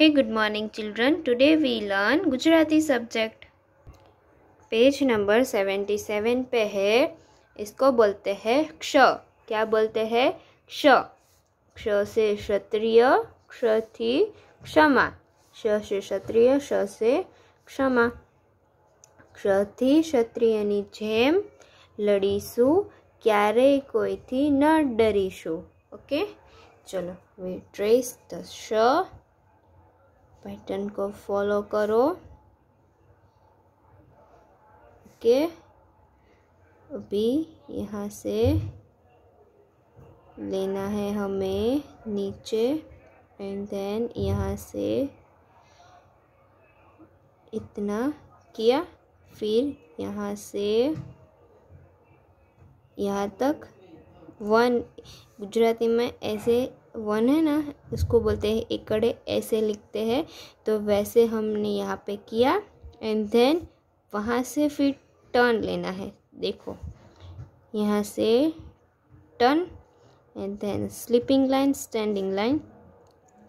Hey good morning children today we learn Gujarati subject page number seventy seven पे है इसको बोलते हैं क्ष क्या बोलते हैं क्ष क्ष से क्षत्रिय क्ष थी क्षमा क्ष से क्षत्रिय क्ष से क्षमा क्ष थी क्षत्रिय जेम लड़ीशू क्यारे कोई थी न डरीशू ओके चलो वी ट्रेस द श पैटर्न को फॉलो करो ओके अभी यहाँ से लेना है हमें नीचे एंड देन यहाँ से इतना किया फिर यहाँ से यहाँ तक वन गुजराती में ऐसे वन है ना उसको बोलते हैं एकड़े ऐसे लिखते हैं तो वैसे हमने यहाँ पे किया एंड देन वहाँ से फिर टर्न लेना है देखो यहाँ से turn and then sleeping line standing line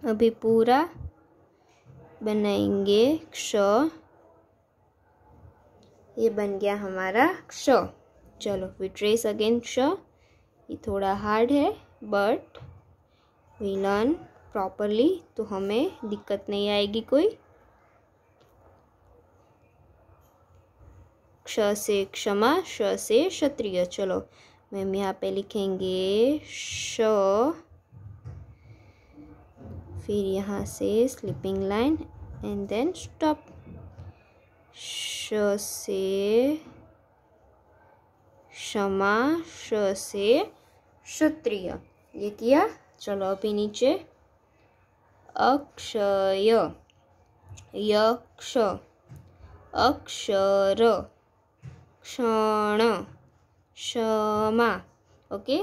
अभी पूरा बनाएंगे क्ष ये बन गया हमारा क्ष चलो विट्रेस अगेन क्ष ये थोड़ा हार्ड है बट वी लर्न प्रॉपरली तो हमें दिक्कत नहीं आएगी कोई क्ष से क्षमा श से क्षत्रिय चलो मैम यहाँ पे लिखेंगे श फिर यहाँ से sleeping line and then stop श से क्षमा श से क्षत्रिय ये किया चलो अभी नीचे अक्षय यक्ष अक्षर क्षण क्षमा ओके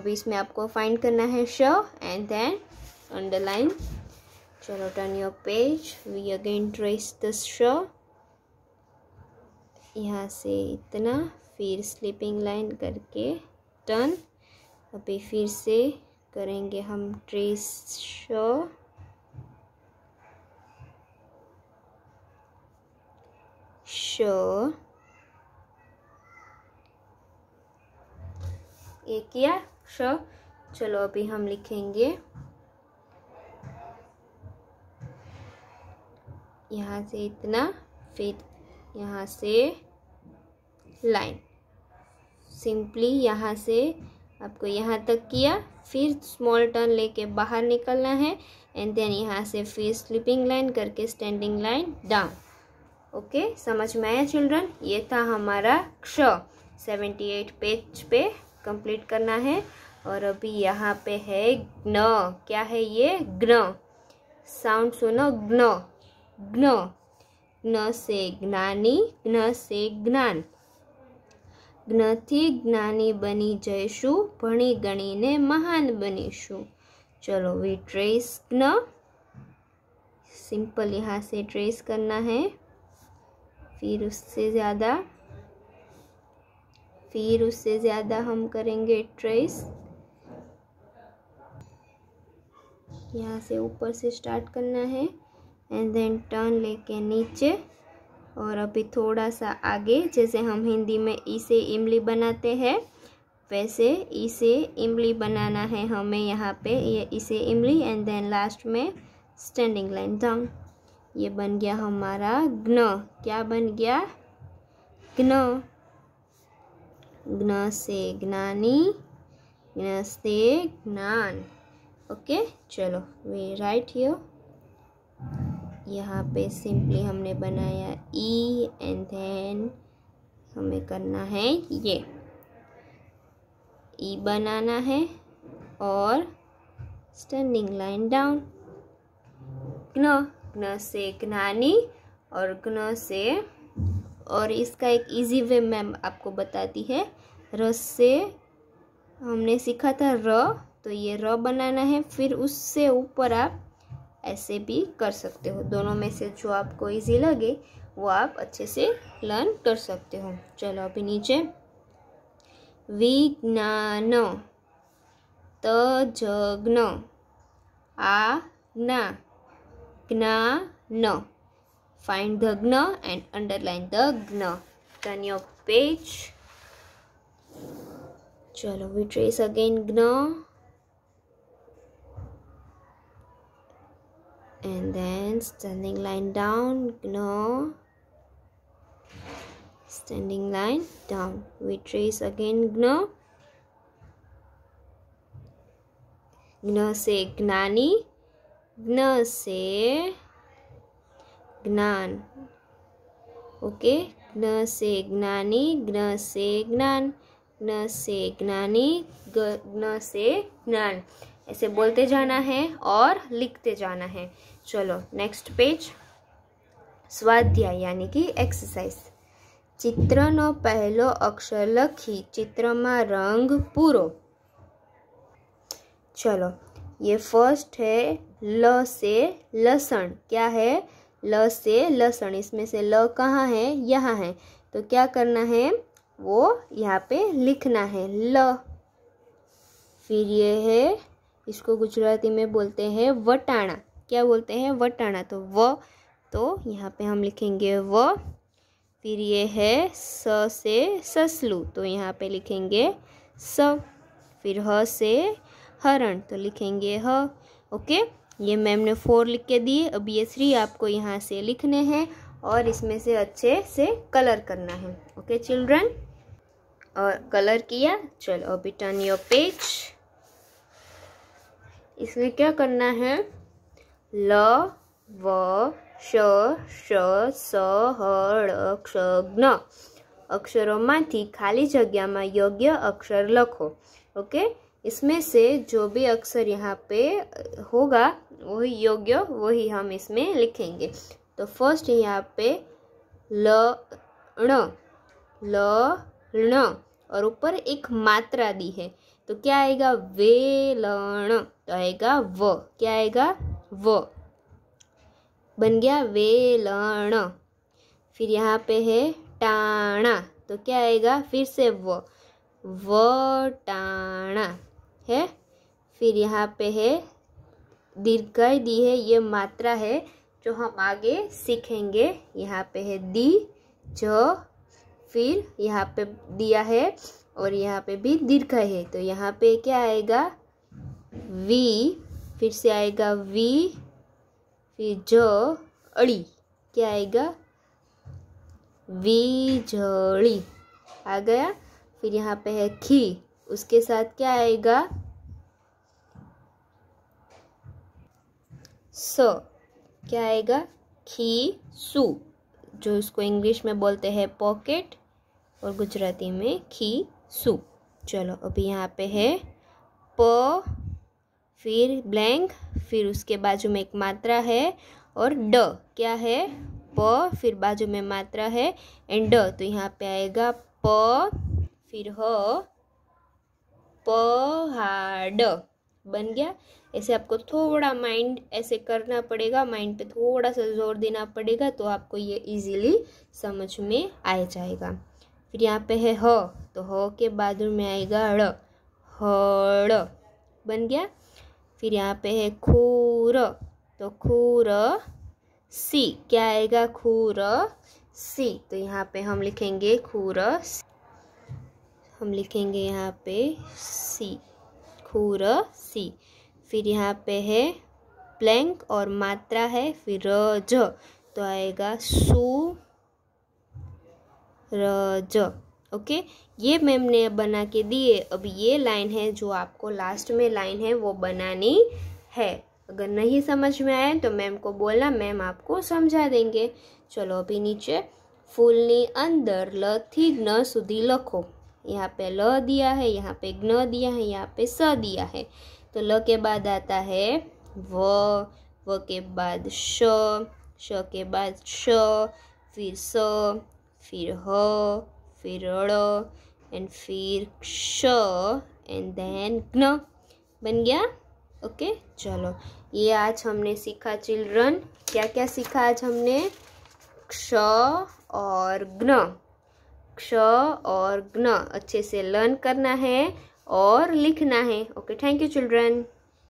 अभी इसमें आपको फाइंड करना है श एंड देन अंडरलाइन चलो turn your page we again trace the श यहाँ से इतना फिर स्लीपिंग लाइन करके टर्न अभी फिर से करेंगे हम ट्रेस शो शो ये किया शो चलो अभी हम लिखेंगे यहाँ से इतना फिर यहाँ से लाइन सिंपली यहाँ से आपको यहाँ तक किया फिर स्मॉल टर्न लेके बाहर निकलना है एंड देन यहाँ से फिर स्लीपिंग लाइन करके स्टैंडिंग लाइन डाउन ओके समझ में आया चिल्ड्रन ये था हमारा क्ष सेवेंटी एट पेज पे कंप्लीट करना है और अभी यहाँ पे है ग्न क्या है ये ग्न साउंड सुनो ग्न ग्न ग्न से ज्ञानी ग्न से ज्ञान ज्ञा बनी जाइ भणी गणी ने महान बनीशू चलो वी ट्रेस न सिंपल यहाँ से ट्रेस करना है फिर उससे ज़्यादा फिर उससे ज़्यादा हम करेंगे ट्रेस यहाँ से ऊपर से स्टार्ट करना है एंड देन टर्न लेके नीचे और अभी थोड़ा सा आगे जैसे हम हिंदी में इसे इमली बनाते हैं वैसे इसे इमली बनाना है हमें यहाँ पे ये इसे इमली एंड देन लास्ट में स्टैंडिंग लाइन डाउन ये बन गया हमारा ग्न क्या बन गया ग्न ग्न से ज्ञानी ज्ञ से ज्ञान ओके चलो वी राइट यो यहाँ पे सिंपली हमने बनाया ई एंड देन हमें करना है ये ई e बनाना है और स्टैंडिंग लाइन डाउन ग्न ग्न से ग्नानी और ग्न से और इसका एक इजी वे मैम आपको बताती है र से हमने सीखा था र तो ये र बनाना है फिर उससे ऊपर आप ऐसे भी कर सकते हो दोनों में से जो आपको इजी लगे वो आप अच्छे से लर्न कर सकते हो चलो अभी नीचे विज्ञान तज्ञ आ ना ज्ञा न फाइंड द ज्ञ एंड अंडरलाइन द ज्ञ टन योर पेज चलो वी ट्रेस अगेन ज्ञ and then standing line down no. standing line down we trace again no. No say gnani ignore say gnan okay gna say gnani gna say gnan gna say gnani gna say gnan ऐसे बोलते जाना है और लिखते जाना है चलो next page कि एक्सरसाइज चित्र नो पहलो अक्षर लखी चित्र में रंग पूरो चलो ये फर्स्ट है ल से लसन क्या है ल से लसन इसमें से ल कहाँ है यहाँ है तो क्या करना है वो यहाँ पे लिखना है ल फिर ये है इसको गुजराती में बोलते हैं वटाणा क्या बोलते हैं वटाणा तो व तो यहाँ पे हम लिखेंगे व फिर ये है स से ससलू तो यहाँ पे लिखेंगे स फिर ह से हरण तो लिखेंगे ह ओके ये मैम ने फोर लिख के दिए अब ये थ्री आपको यहाँ से लिखने हैं और इसमें से अच्छे से कलर करना है ओके चिल्ड्रन और कलर किया चलो अभी टर्न योर पेज इसमें क्या करना है ल व श श स હ क्ष ज्ञ अक्षरों खाली जगह में योग्य अक्षर लखो ओके इसमें से जो भी अक्षर यहाँ पे होगा वही योग्य वही हम इसमें लिखेंगे तो फर्स्ट यहाँ पे ल ण ल ण और ऊपर एक मात्रा दी है तो क्या आएगा वेलण तो आएगा व क्या आएगा व बन गया वेलण फिर यहाँ पे है टाणा तो क्या आएगा फिर से व टाणा है फिर यहाँ पे है दीर्घाय दी है ये मात्रा है जो हम आगे सीखेंगे यहाँ पे है दी ज फिर यहाँ पे दिया है और यहाँ पे भी दीर्घ है तो यहाँ पे क्या आएगा वी फिर से आएगा वी फिर ज अड़ी क्या आएगा वी वीजड़ी आ गया फिर यहाँ पे है खी उसके साथ क्या आएगा स क्या आएगा खी सु जो इसको इंग्लिश में बोलते हैं पॉकेट और गुजराती में खी सू चलो अभी यहाँ पे है प फिर ब्लैंक फिर उसके बाजू में एक मात्रा है और ड क्या है प फिर बाजू में मात्रा है एंड ड तो यहाँ पे आएगा प फिर ह पहाड़ बन गया ऐसे आपको थोड़ा माइंड ऐसे करना पड़ेगा माइंड पे थोड़ा सा जोर देना पड़ेगा तो आपको ये इजीली समझ में आ जाएगा फिर यहाँ पे है ह तो ह के बाद में आएगा ड़ हड़ बन गया फिर यहाँ पे है खूर तो खूर सी क्या आएगा खूर सी तो यहाँ पे हम लिखेंगे खूर हम लिखेंगे यहाँ पे सी खूर सी फिर यहाँ पे है प्लैंक और मात्रा है फिर ज तो आएगा सू र ओके ये मैम ने बना के दिए अब ये लाइन है जो आपको लास्ट में लाइन है वो बनानी है अगर नहीं समझ में आए तो मैम को बोला मैम आपको समझा देंगे चलो अभी नीचे अंदर ल थी न सुधी लखो यहाँ पे ल दिया है यहाँ पे ज्ञ दिया है यहाँ पे स दिया है तो ल के बाद आता है व व के बाद श श के बाद श फिर स फिर ह फिर ड़ एंड फिर क्ष एंड देन ग्न बन गया ओके okay, चलो ये आज हमने सीखा चिल्ड्रन क्या क्या सीखा आज हमने क्ष और ग्न क्ष और ग्न अच्छे से लर्न करना है और लिखना है ओके थैंक यू चिल्ड्रन